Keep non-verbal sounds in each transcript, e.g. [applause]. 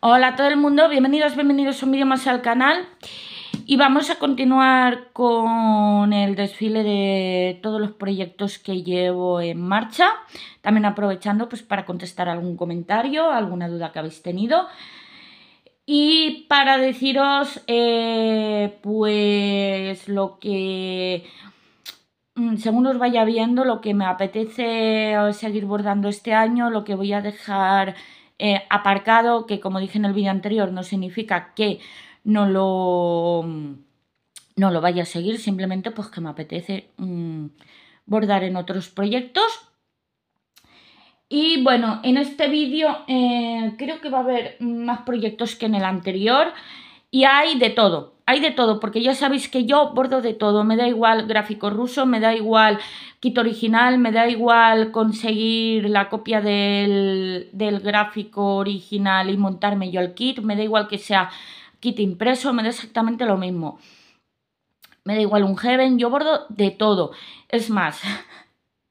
Hola a todo el mundo, bienvenidos, bienvenidos un vídeo más al canal y vamos a continuar con el desfile de todos los proyectos que llevo en marcha, también aprovechando pues para contestar algún comentario, alguna duda que habéis tenido y para deciros eh, pues lo que mm, según os vaya viendo, lo que me apetece seguir bordando este año, lo que voy a dejar eh, aparcado, que como dije en el vídeo anterior, no significa que no lo, mm, no lo vaya a seguir, simplemente pues que me apetece mm, bordar en otros proyectos. Y bueno, en este vídeo eh, creo que va a haber más proyectos que en el anterior y hay de todo hay de todo, porque ya sabéis que yo bordo de todo, me da igual gráfico ruso, me da igual kit original, me da igual conseguir la copia del, gráfico original y montarme yo el kit, me da igual que sea kit impreso, me da exactamente lo mismo. Me da igual un Heaven, yo bordo de todo. Es más,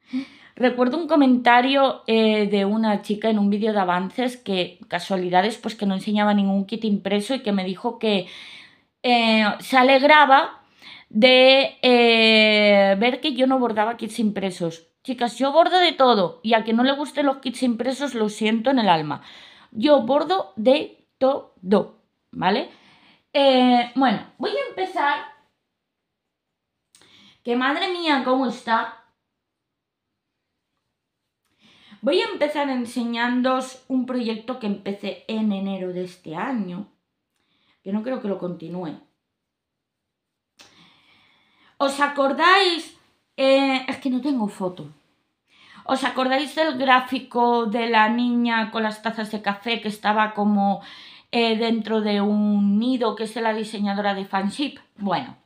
[laughs] Recuerdo un comentario eh, de una chica en un vídeo de avances que, casualidades, pues que no enseñaba ningún kit impreso y que me dijo que eh, se alegraba de eh, ver que yo no bordaba kits impresos. Chicas, yo bordo de todo y a que no le gusten los kits impresos lo siento en el alma. Yo bordo de todo, ¿vale? Eh, bueno, voy a empezar. Que madre mía, ¿cómo está? Voy a empezar enseñándoos un proyecto que empecé en enero de este año yo no creo que lo continúe. ¿Os acordáis? Eh, es que no tengo foto. ¿Os acordáis del gráfico de la niña con las tazas de café que estaba como eh, dentro de un nido, que es la diseñadora de fanship? Bueno,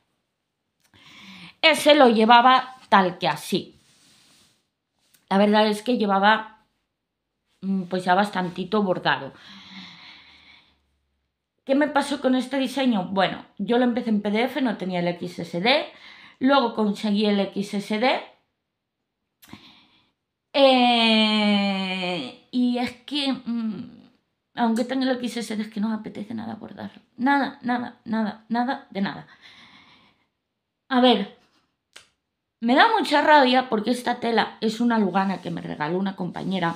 ese lo llevaba tal que así. La verdad es que llevaba mm, pues ya bastantito bordado. ¿Qué me pasó con este diseño? Bueno, yo lo empecé en PDF, no tenía el XSD, luego conseguí el XSD. Eh, y es que, mm, aunque tenga el XSD, es que no me apetece nada guardarlo. Nada, nada, nada, nada, de nada. A ver, me da mucha rabia porque esta tela es una lugana que me regaló una compañera,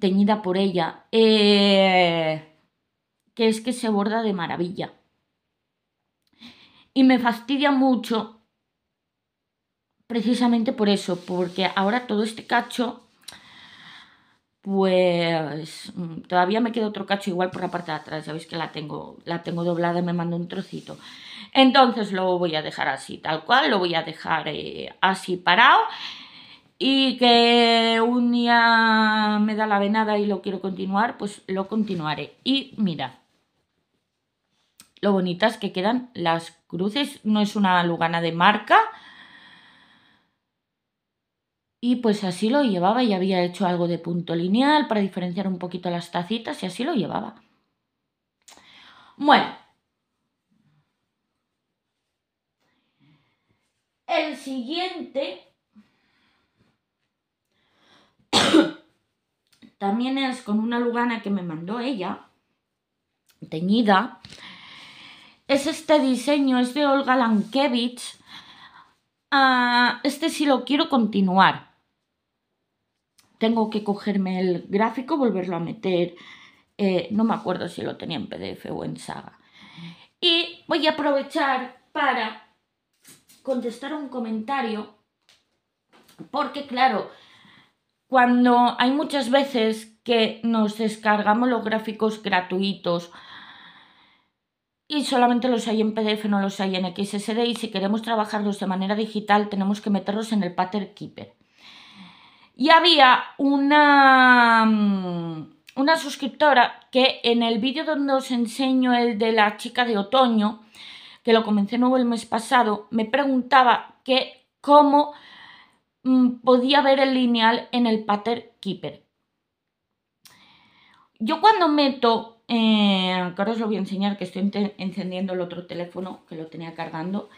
teñida por ella. Eh, que es que se borda de maravilla. Y me fastidia mucho precisamente por eso, porque ahora todo este cacho, pues mm, todavía me queda otro cacho igual por la parte de atrás, veis que la tengo, la tengo doblada y me mando un trocito. Entonces lo voy a dejar así, tal cual, lo voy a dejar eh, así parado y que un día me da la venada y lo quiero continuar, pues lo continuaré. Y mira, lo bonitas que quedan las cruces. No es una lugana de marca. Y pues así lo llevaba y había hecho algo de punto lineal para diferenciar un poquito las tacitas y así lo llevaba. Bueno. El siguiente [coughs] también es con una lugana que me mandó ella, teñida, es este diseño, es de Olga Lankevich. Ah, este sí lo quiero continuar. Tengo que cogerme el gráfico, volverlo a meter. Eh, no me acuerdo si lo tenía en PDF o en saga. Y voy a aprovechar para contestar un comentario, porque claro, cuando hay muchas veces que nos descargamos los gráficos gratuitos y solamente los hay en PDF, no los hay en XSD y si queremos trabajarlos de manera digital tenemos que meterlos en el Pattern Keeper. Y había una, mm, una suscriptora que en el vídeo donde os enseño el de la chica de otoño, que lo comencé nuevo el mes pasado, me preguntaba que cómo mm, podía ver el lineal en el Pattern Keeper. Yo cuando meto eh, ahora os lo voy a enseñar, que estoy encendiendo el otro teléfono que lo tenía cargando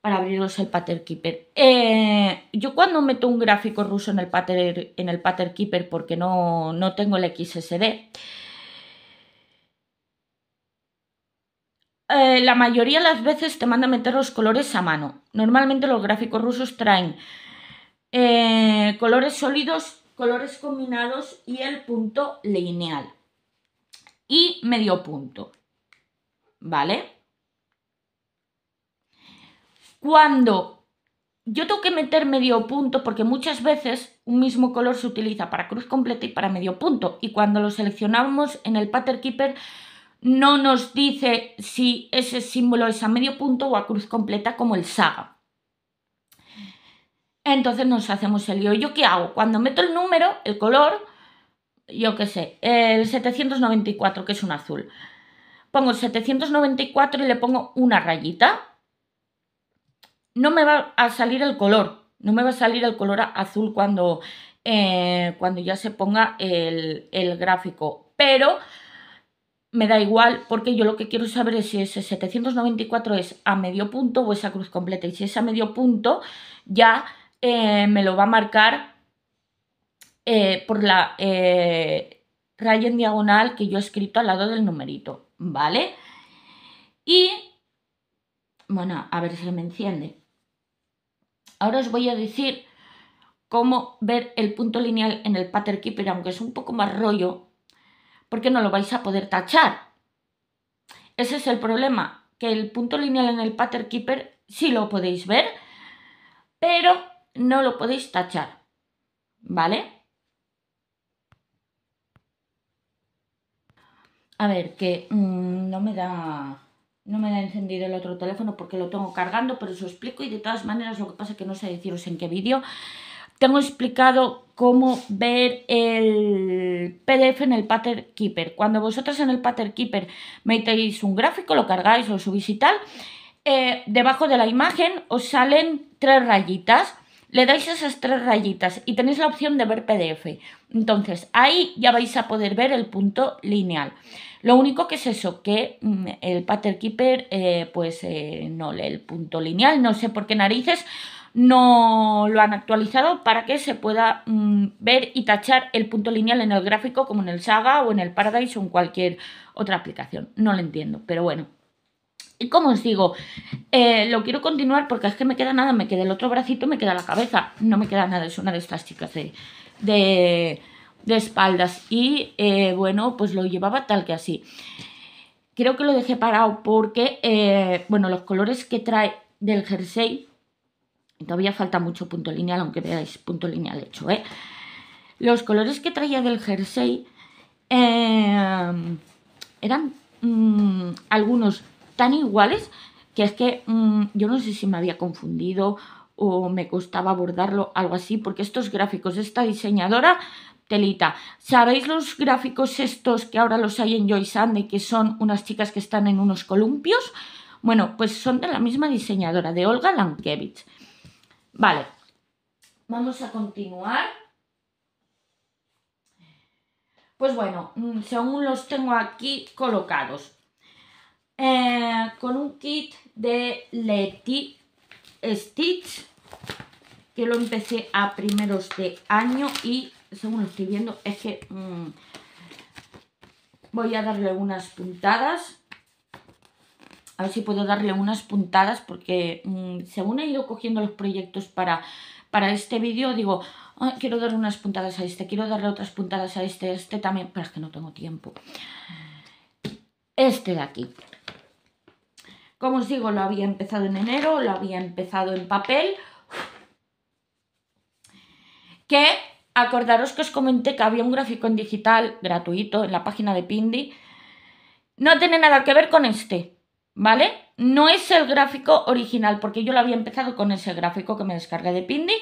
para abriros el Pattern Keeper. Eh, yo cuando meto un gráfico ruso en el Pattern, en el Keeper porque no, tengo el XSD, eh, la mayoría de las veces te manda a meter los colores a mano. Normalmente los gráficos rusos traen colores sólidos, colores combinados y el punto lineal y medio punto. ¿Vale? Cuando yo tengo que meter medio punto, porque muchas veces un mismo color se utiliza para cruz completa y para medio punto, y cuando lo seleccionamos en el Pattern Keeper no nos dice si ese símbolo es a medio punto o a cruz completa como el saga. Entonces nos hacemos el lío. ¿Yo qué hago? Cuando meto el número, el color, yo qué sé, el 794, que es un azul. Pongo 794 y le pongo una rayita. No me va a salir el color, no me va a salir el color azul cuando, eh, cuando ya se ponga el, gráfico, pero me da igual porque yo lo que quiero saber es si ese 794 es a medio punto o esa cruz completa. Y si es a medio punto, ya eh, me lo va a marcar eh, por la eh, raya en diagonal que yo he escrito al lado del numerito, ¿vale? Y, bueno, a ver si me enciende. Ahora os voy a decir cómo ver el punto lineal en el pattern keeper, aunque es un poco más rollo, porque no lo vais a poder tachar. Ese es el problema, que el punto lineal en el pattern keeper sí lo podéis ver, pero no lo podéis tachar, ¿vale? A ver, que mm, no me da no me da encendido el otro teléfono porque lo tengo cargando, pero os explico y de todas maneras lo que pasa es que no sé deciros en qué vídeo. Tengo explicado cómo ver el PDF en el Pattern Keeper. Cuando vosotros en el Pattern Keeper metéis un gráfico, lo cargáis, lo subís y tal, eh, debajo de la imagen os salen tres rayitas. Le dais esas tres rayitas y tenéis la opción de ver PDF. Entonces ahí ya vais a poder ver el punto lineal. Lo único que es eso, que mm, el pattern keeper eh, pues eh, no lee el punto lineal, no sé por qué narices no lo han actualizado para que se pueda mm, ver y tachar el punto lineal en el gráfico como en el Saga o en el Paradise o en cualquier otra aplicación. No lo entiendo, pero bueno. Y como os digo, eh, lo quiero continuar porque es que me queda nada, me queda el otro bracito, me queda la cabeza, no me queda nada, es una de estas chicas de de espaldas y eh, bueno, pues lo llevaba tal que así. Creo que lo dejé parado porque, eh, bueno, los colores que trae del jersey, todavía falta mucho punto lineal, aunque veáis punto lineal hecho, ¿eh? Los colores que traía del jersey eran mm, algunos tan iguales que es que mm, yo no sé si me había confundido o me costaba abordarlo, algo así, porque estos gráficos, De esta diseñadora telita. ¿Sabéis los gráficos estos que ahora los hay en Joy y que son unas chicas que están en unos columpios? Bueno, pues son de la misma diseñadora, de Olga Lankiewicz Vale, vamos a continuar. Pues bueno, mm, según los tengo aquí colocados. Eh, con un kit de Leti Stitch, que lo empecé a primeros de año y según lo estoy viendo, es que mm, voy a darle unas puntadas. A ver si puedo darle unas puntadas porque mm, según he ido cogiendo los proyectos para, para este vídeo, digo, ah, quiero darle unas puntadas a este, quiero darle otras puntadas a este, este también, pero es que no tengo tiempo. Este de aquí. Como os digo, lo había empezado en enero, lo había empezado en papel. Que acordaros que os comenté que había un gráfico en digital gratuito en la página de Pindy No tiene nada que ver con este, ¿vale? No es el gráfico original, porque yo lo había empezado con ese gráfico que me descargué de Pindy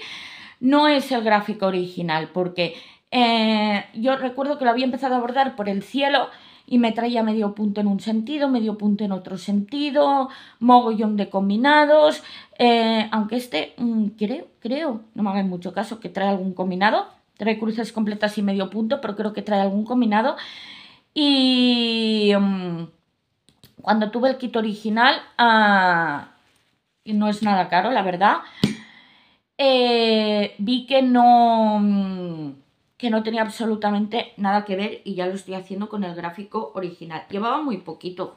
No es el gráfico original, porque eh, yo recuerdo que lo había empezado a bordar por el cielo y me traía medio punto en un sentido, medio punto en otro sentido, mogollón de combinados, eh, aunque este, mm, creo, creo, no me hagan mucho caso, que trae algún combinado, cruces completas y medio punto, pero creo que trae algún combinado. Y mm, cuando tuve el kit original, ah, Y no es nada caro, la verdad. Eh, vi que no, mm, que no tenía absolutamente nada que ver y ya lo estoy haciendo con el gráfico original. Llevaba muy poquito.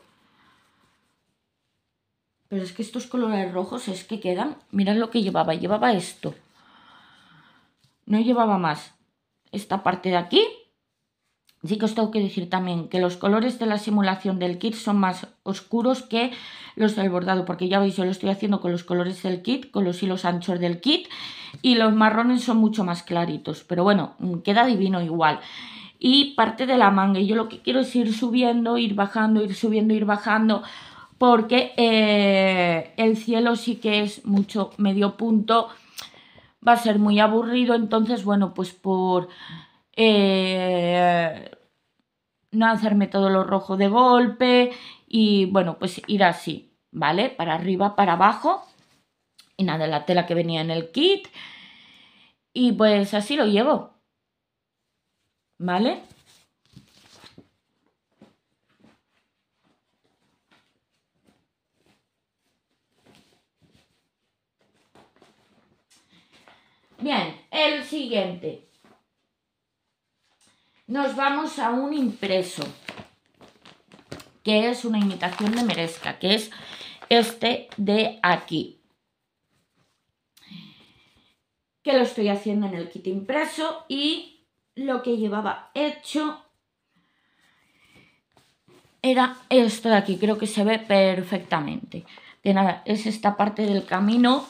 Pero es que estos colores rojos es que quedan... Mirad lo que llevaba. Llevaba esto no llevaba más esta parte de aquí. Sí que os tengo que decir también que los colores de la simulación del kit son más oscuros que los del bordado, porque ya veis, yo lo estoy haciendo con los colores del kit, con los hilos anchos del kit, y los marrones son mucho más claritos, pero bueno, mm, queda divino igual. Y parte de la manga, yo lo que quiero es ir subiendo, ir bajando, ir subiendo, ir bajando, porque eh, el cielo sí que es mucho medio punto, va a ser muy aburrido, entonces, bueno, pues por eh, no hacerme todo lo rojo de golpe y, bueno, pues ir así, ¿vale? Para arriba, para abajo y nada, la tela que venía en el kit y pues así lo llevo, ¿vale? Bien, el siguiente. Nos vamos a un impreso, que es una imitación de Merezca, que es este de aquí. Que lo estoy haciendo en el kit impreso y lo que llevaba hecho era esto de aquí, creo que se ve perfectamente. Que nada, es esta parte del camino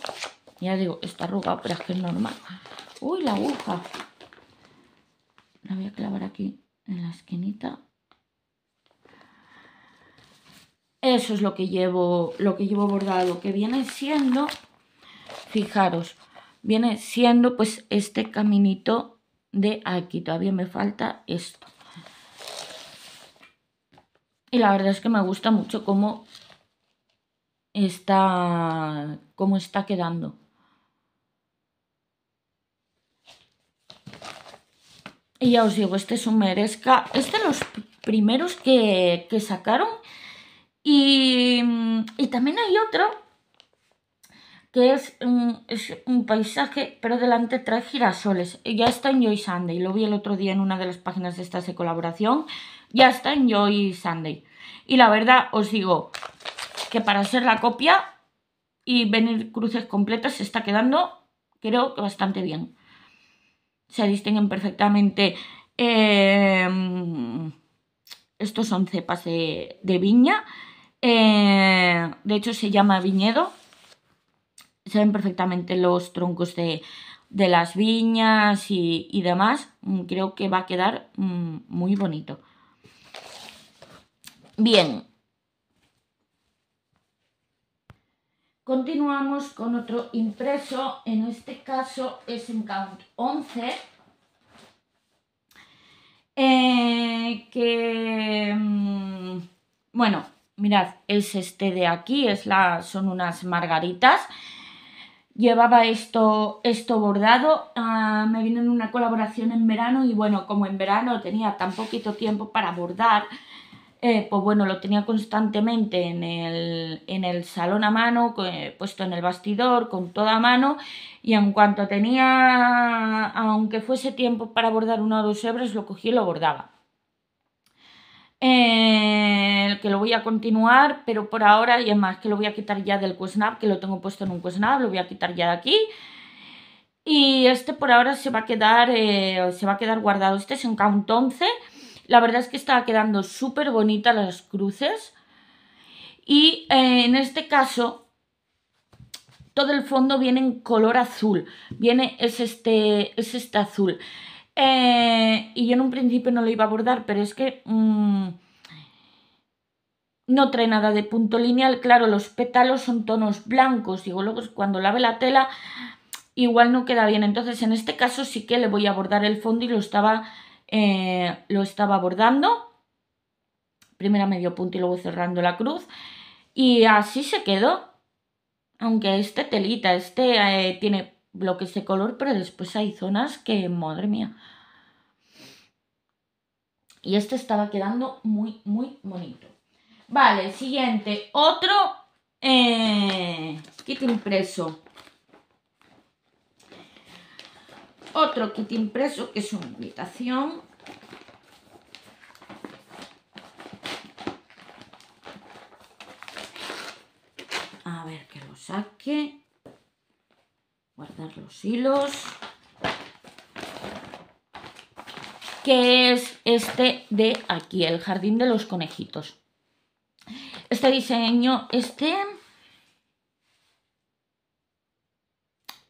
ya digo, está arrugado, pero es que es normal. ¡Uy, la aguja! La voy a clavar aquí en la esquinita. Eso es lo que llevo, lo que llevo bordado, que viene siendo, fijaros, viene siendo pues este caminito de aquí. Todavía me falta esto. Y la verdad es que me gusta mucho cómo está, cómo está quedando. Y ya os digo, este es un merezca. Es de los primeros que, sacaron. Y, también hay otro que mm, es un, paisaje, pero delante trae girasoles. Ya está en Joy Sunday. Lo vi el otro día en una de las páginas de estas de colaboración. Ya está en Joy Sunday. Y la verdad, os digo que para ser la copia y venir cruces completas se está quedando, creo que bastante bien se distinguen perfectamente em, estos son cepas de, viña. Eh, de hecho, se llama viñedo. Se ven perfectamente los troncos de, las viñas y, demás. Mm, creo que va a quedar mm, muy bonito. Bien, Continuamos con otro impreso, en este caso es en Count 11, eh, que, mm, bueno, mirad, es este de aquí, es la, son unas margaritas. Llevaba esto, esto bordado, ah, me vino en una colaboración en verano y bueno, como en verano tenía tan poquito tiempo para bordar, eh, pues bueno, lo tenía constantemente en el, salón a mano, eh, puesto en el bastidor, con toda mano, y en cuanto tenía, aunque fuese tiempo para bordar uno o dos hebras, lo cogí y lo bordaba. El que lo voy a continuar, pero por ahora, y es más, que lo voy a quitar ya del snap que lo tengo puesto en un snap lo voy a quitar ya de aquí. Y este por ahora se va a quedar, eh, se va a quedar guardado. Este es un count 11 la verdad es que estaba quedando súper bonita las cruces. Y eh, en este caso, todo el fondo viene en color azul. Viene, es este, es este azul. Eh, y yo en un principio no lo iba a bordar, pero es que mm, no trae nada de punto lineal. Claro, los pétalos son tonos blancos. Y luego cuando lave la tela, igual no queda bien. Entonces, en este caso sí que le voy a bordar el fondo y lo estaba eh, lo estaba bordando Primero a medio punto y luego cerrando la cruz. Y así se quedó. Aunque este telita, este eh, tiene bloques de color, pero después hay zonas que, madre mía. Y este estaba quedando muy, muy bonito. Vale, siguiente. Otro eh, kit impreso. otro kit impreso que es una invitación a ver que lo saque guardar los hilos que es este de aquí el jardín de los conejitos este diseño este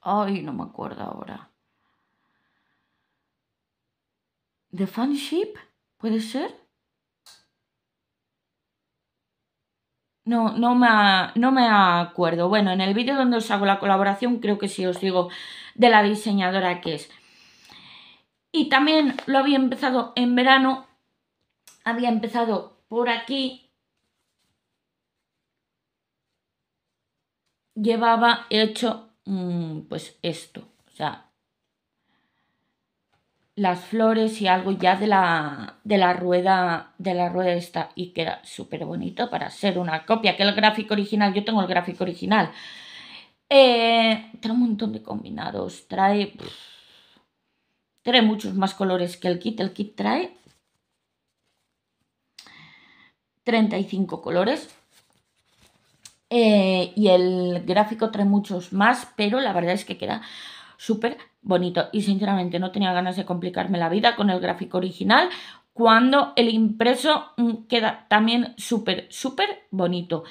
ay no me acuerdo ahora The Fun ¿puede ser? No, no me, no me acuerdo. Bueno, en el vídeo donde os hago la colaboración creo que sí os digo de la diseñadora que es. Y también lo había empezado en verano. Había empezado por aquí. Llevaba hecho mm, pues esto. O sea, las flores y algo ya de la, rueda de la rueda esta y queda súper bonito para ser una copia que el gráfico original yo tengo el gráfico original eh, trae un montón de combinados trae trae muchos más colores que el kit el kit trae 35 colores eh, y el gráfico trae muchos más pero la verdad es que queda súper bonito. Y sinceramente no tenía ganas de complicarme la vida con el gráfico original cuando el impreso mm, queda también súper, súper bonito.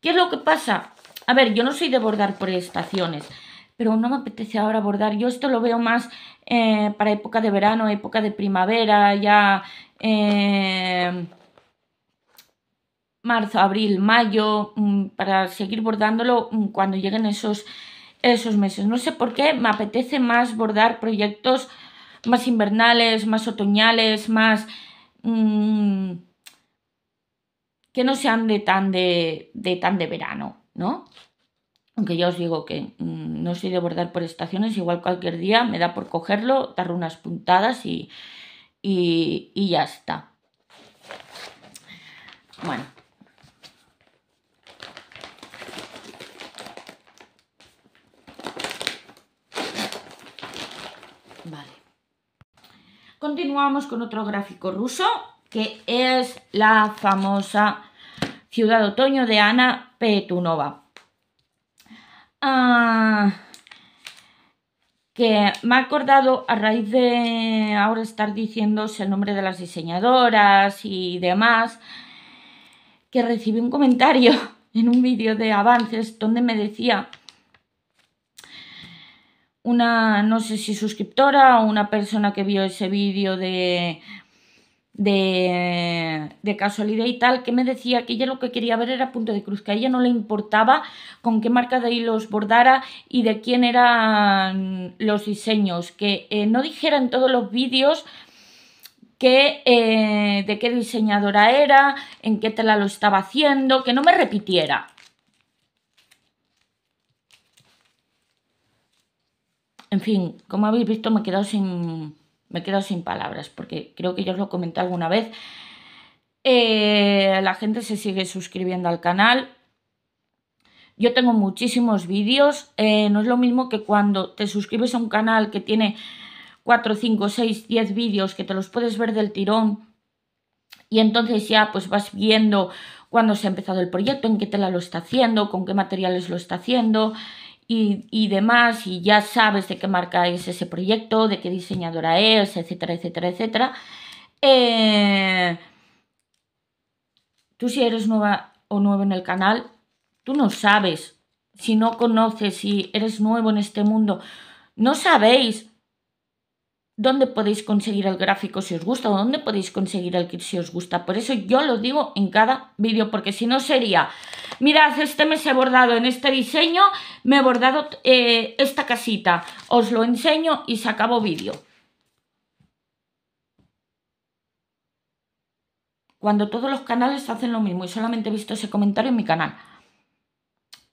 ¿Qué es lo que pasa? A ver, yo no soy de bordar por estaciones, pero no me apetece ahora bordar. Yo esto lo veo más eh, para época de verano, época de primavera, ya em, marzo, abril, mayo, mm, para seguir bordándolo mm, cuando lleguen esos esos meses. No sé por qué me apetece más bordar proyectos más invernales, más otoñales, más... Mm, que no sean de tan de, tan de verano, ¿no? Aunque ya os digo que mm, no soy de bordar por estaciones, igual cualquier día me da por cogerlo, dar unas puntadas y, y ya está. Bueno, Continuamos con otro gráfico ruso, que es la famosa Ciudad Otoño de Ana Petunova. Ah, que me ha acordado a raíz de ahora estar diciéndose el nombre de las diseñadoras y demás, que recibí un comentario [laughs] en un vídeo de avances donde me decía una, no sé si suscriptora o una persona que vio ese vídeo de, de, casualidad y tal, que me decía que ella lo que quería ver era punto de cruz, que a ella no le importaba con qué marca de hilos bordara y de quién eran los diseños, que eh, no dijera en todos los vídeos que, eh, de qué diseñadora era, en qué tela lo estaba haciendo, que no me repitiera. En fin, como habéis visto, me he quedado sin, me sin palabras, porque creo que ya os lo comenté alguna vez. Eh, la gente se sigue suscribiendo al canal. Yo tengo muchísimos vídeos. Eh, no es lo mismo que cuando te suscribes a un canal que tiene 4, 5, 6, 10 vídeos que te los puedes ver del tirón. Y entonces ya pues vas viendo cuándo se ha empezado el proyecto, en qué tela lo está haciendo, con qué materiales lo está haciendo, y, demás, y ya sabes de qué marca es ese proyecto, de qué diseñadora es, etcétera, etcétera, etcétera. Eh, tú si eres nueva o nuevo en el canal, tú no sabes, si no conoces, si eres nuevo en este mundo, no sabéis dónde podéis conseguir el gráfico si os gusta o dónde podéis conseguir el kit si os gusta. Por eso yo lo digo en cada vídeo, porque si no sería, mirad, este mes he bordado en este diseño, me he bordado eh, esta casita, os lo enseño y se acabó vídeo. Cuando todos los canales hacen lo mismo y solamente he visto ese comentario en mi canal.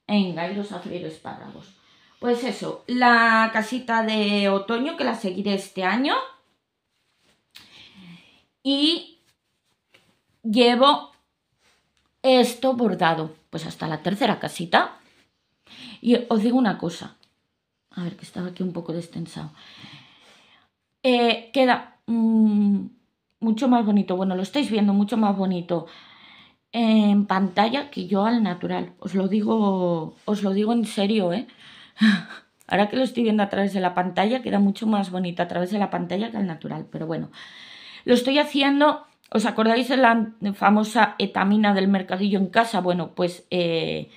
Venga, y a espárragos. Pues eso, la casita de otoño que la seguiré este año. Y llevo esto bordado, pues hasta la tercera casita. Y os digo una cosa, a ver que estaba aquí un poco destensado. Eh, queda mm, mucho más bonito, bueno, lo estáis viendo mucho más bonito en pantalla que yo al natural. Os lo digo, os lo digo en serio, ¿eh? Ahora que lo estoy viendo a través de la pantalla, queda mucho más bonita a través de la pantalla que al natural, pero bueno. Lo estoy haciendo, ¿os acordáis de la famosa etamina del mercadillo en casa? Bueno, pues eh,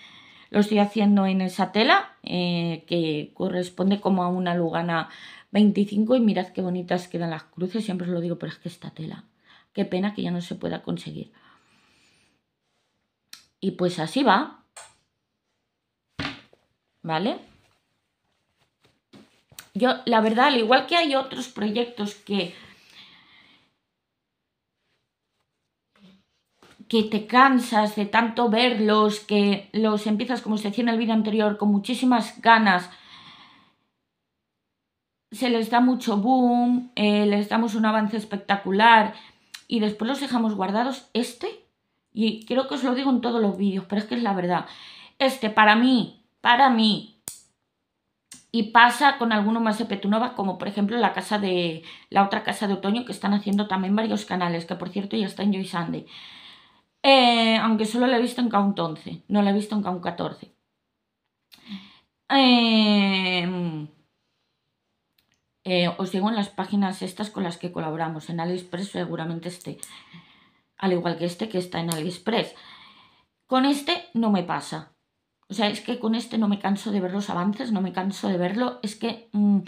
lo estoy haciendo en esa tela, eh, que corresponde como a una lugana 25 y mirad qué bonitas quedan las cruces, siempre os lo digo, pero es que esta tela, qué pena que ya no se pueda conseguir. Y pues así va. ¿Vale? Yo, la verdad, al igual que hay otros proyectos que, que te cansas de tanto verlos, que los empiezas, como se decía en el vídeo anterior, con muchísimas ganas, se les da mucho boom, eh, les damos un avance espectacular y después los dejamos guardados. Este, y creo que os lo digo en todos los vídeos, pero es que es la verdad, este para mí, para mí, y pasa con alguno más de Petunova, como por ejemplo la casa de la otra casa de otoño que están haciendo también varios canales, que por cierto ya está en Joy Sunday. Eh, aunque solo la he visto en Count 11, no la he visto en Count 14. Em, eh, os digo en las páginas estas con las que colaboramos. En AliExpress seguramente esté. Al igual que este que está en AliExpress. Con este no me pasa. O sea, es que con este no me canso de ver los avances, no me canso de verlo. Es que mm,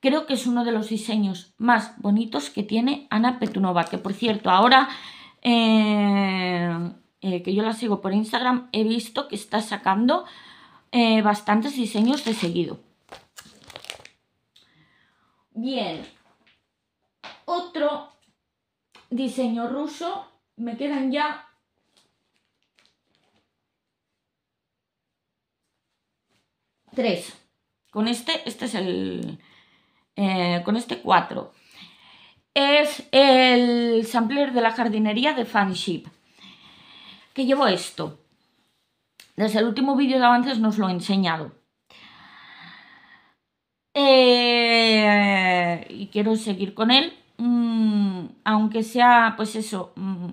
creo que es uno de los diseños más bonitos que tiene Ana Petunova, que por cierto, ahora eh, eh, que yo la sigo por Instagram, he visto que está sacando eh, bastantes diseños de seguido. Bien, otro diseño ruso, me quedan ya 3. Con este, este es el... Eh, con este 4. Es el sampler de la jardinería de Fanship. Que llevo esto. Desde el último vídeo de avances nos lo he enseñado. Eh, y quiero seguir con él. Mm, aunque sea, pues eso, mm,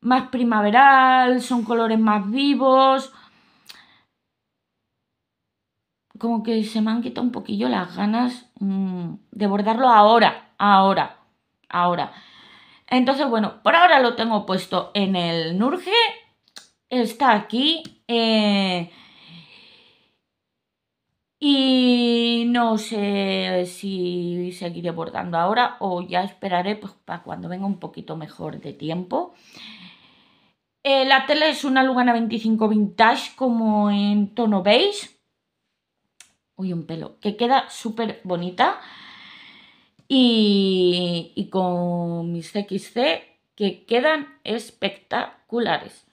más primaveral, son colores más vivos como que se me han quitado un poquillo las ganas mm, de bordarlo ahora, ahora, ahora. Entonces, bueno, por ahora lo tengo puesto en el Nurge, está aquí, eh, y no sé si seguiré bordando ahora o ya esperaré pues, para cuando venga un poquito mejor de tiempo. Eh, la tela es una Lugana 25 Vintage como en tono beige uy, un pelo, que queda súper bonita. Y, con mis CXC que quedan espectaculares.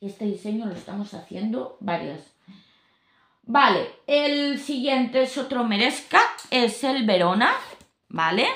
Este diseño lo estamos haciendo varias. Vale, el siguiente es otro merezca, es el Verona, ¿vale?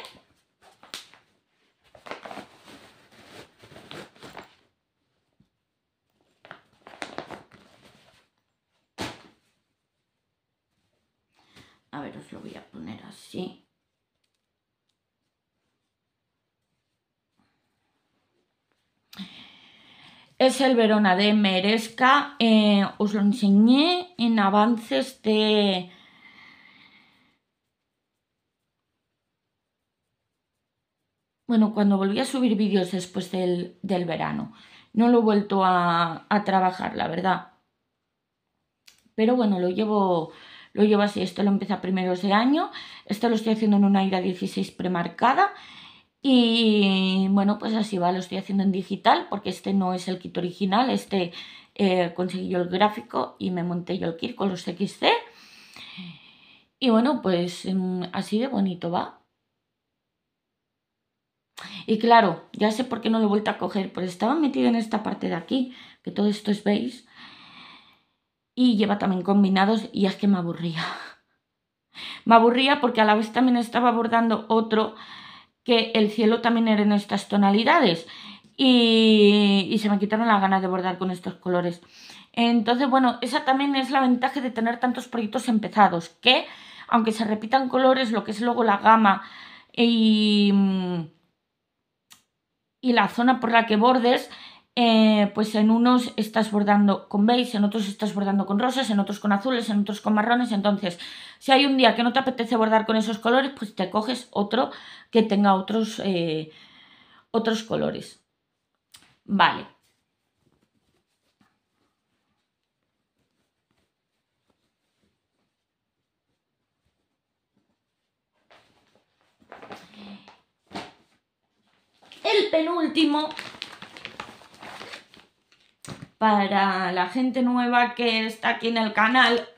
Es el Verona de Merezca. Eh, os lo enseñé en avances de... Bueno, cuando volví a subir vídeos después del, verano. No lo he vuelto a, a trabajar, la verdad. Pero bueno, lo llevo, lo llevo así, esto lo empecé a primeros de año, esto lo estoy haciendo en una ira 16 premarcada y bueno, pues así va, lo estoy haciendo en digital porque este no es el kit original, este eh, conseguí yo el gráfico y me monté yo el kit con los XC y bueno, pues em, así de bonito va. Y claro, ya sé por qué no lo he vuelto a coger, pues estaba metido en esta parte de aquí, que todo esto es veis y lleva también combinados y es que me aburría. [laughs] Me aburría porque a la vez también estaba bordando otro que el cielo también era en estas tonalidades y, se me quitaron las ganas de bordar con estos colores. Entonces, bueno, esa también es la ventaja de tener tantos proyectos empezados, que aunque se repitan colores, lo que es luego la gama y, y la zona por la que bordes, eh, pues en unos estás bordando con beige, en otros estás bordando con rosas, en otros con azules, en otros con marrones. Entonces, si hay un día que no te apetece bordar con esos colores, pues te coges otro que tenga otros, eh, otros colores. Vale. El penúltimo para la gente nueva que está aquí en el canal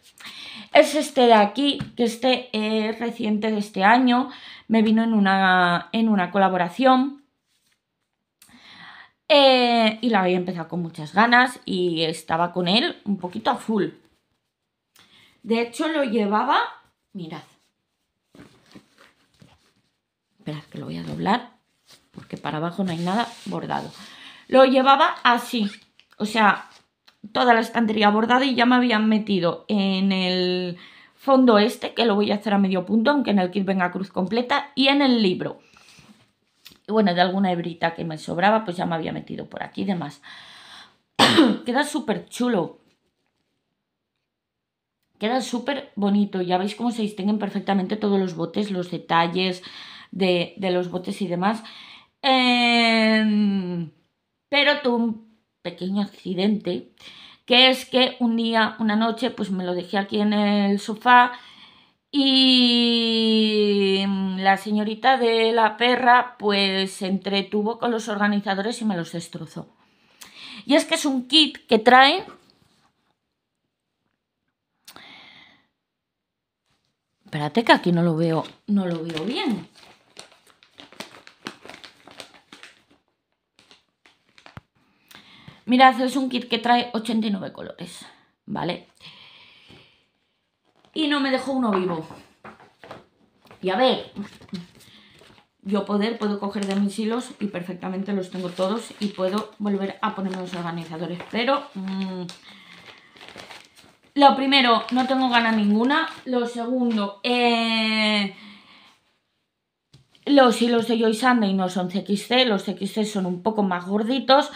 es este de aquí, que este es reciente de este año, me vino en una, en una colaboración eh, y la había empezado con muchas ganas y estaba con él un poquito a full. De hecho lo llevaba, mirad, esperad que lo voy a doblar porque para abajo no hay nada bordado. Lo llevaba así, o sea, toda la estantería bordada y ya me habían metido en el fondo este, que lo voy a hacer a medio punto, aunque en el kit venga cruz completa, y en el libro. Y bueno, de alguna hebrita que me sobraba, pues ya me había metido por aquí y demás. [coughs] Queda súper chulo. Queda súper bonito. Ya veis cómo se distinguen perfectamente todos los botes, los detalles de, los botes y demás. Em, pero tú pequeño accidente, que es que un día, una noche, pues me lo dejé aquí en el sofá y mm, la señorita de la perra pues se entretuvo con los organizadores y me los destrozó. Y es que es un kit que trae Espérate que aquí no lo veo, no lo veo bien. Mirad, es un kit que trae 89 colores, ¿vale? Y no me dejó uno vivo. Y a ver, yo poder puedo coger de mis hilos y perfectamente los tengo todos y puedo volver a ponerme los organizadores. Pero mm, lo primero, no tengo gana ninguna. Lo segundo, eh, los hilos de Joy Sunday no son CXC, los CXC son un poco más gorditos.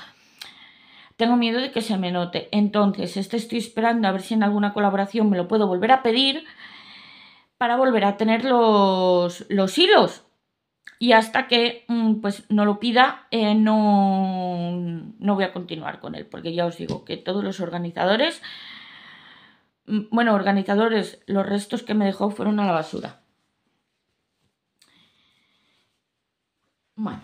Tengo miedo de que se me note. Entonces, este estoy esperando a ver si en alguna colaboración me lo puedo volver a pedir para volver a tener los, los hilos. Y hasta que mm, pues, no lo pida, eh, no, no voy a continuar con él, porque ya os digo que todos los organizadores, mm, bueno, organizadores, los restos que me dejó fueron a la basura. Bueno.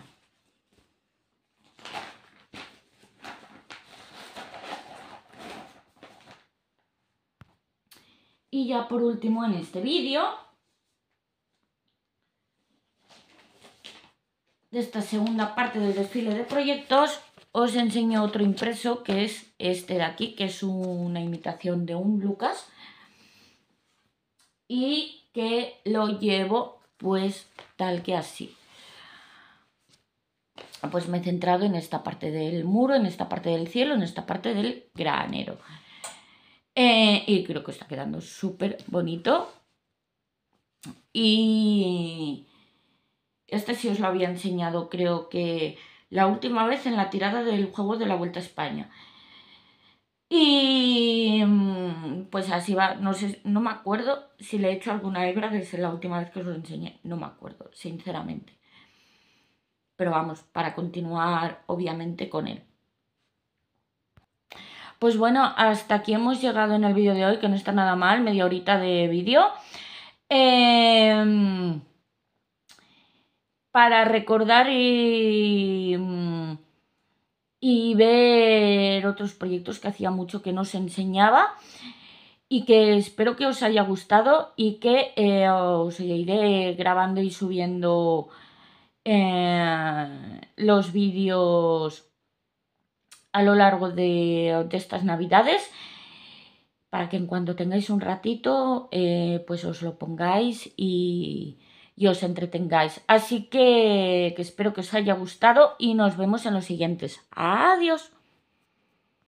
Y ya por último en este vídeo, de esta segunda parte del desfile de proyectos, os enseño otro impreso que es este de aquí, que es una imitación de un Lucas y que lo llevo pues tal que así. Ah, pues me he centrado en esta parte del muro, en esta parte del cielo, en esta parte del granero. Eh, y creo que está quedando súper bonito. Y este sí os lo había enseñado, creo que la última vez en la tirada del juego de la Vuelta a España. Y mm, pues así va, no sé, no me acuerdo si le he hecho alguna hebra desde la última vez que os lo enseñé, no me acuerdo, sinceramente. Pero vamos, para continuar obviamente con él. Pues bueno, hasta aquí hemos llegado en el vídeo de hoy, que no está nada mal, media horita de vídeo. Em, para recordar mm, y, ver otros proyectos que hacía mucho que no enseñaba y que espero que os haya gustado y que eh, os iré grabando y subiendo eh, los vídeos a lo largo de, estas navidades para que en cuanto tengáis un ratito eh, pues os lo pongáis y, os entretengáis. Así que espero que os haya gustado y nos vemos en los siguientes. Adiós.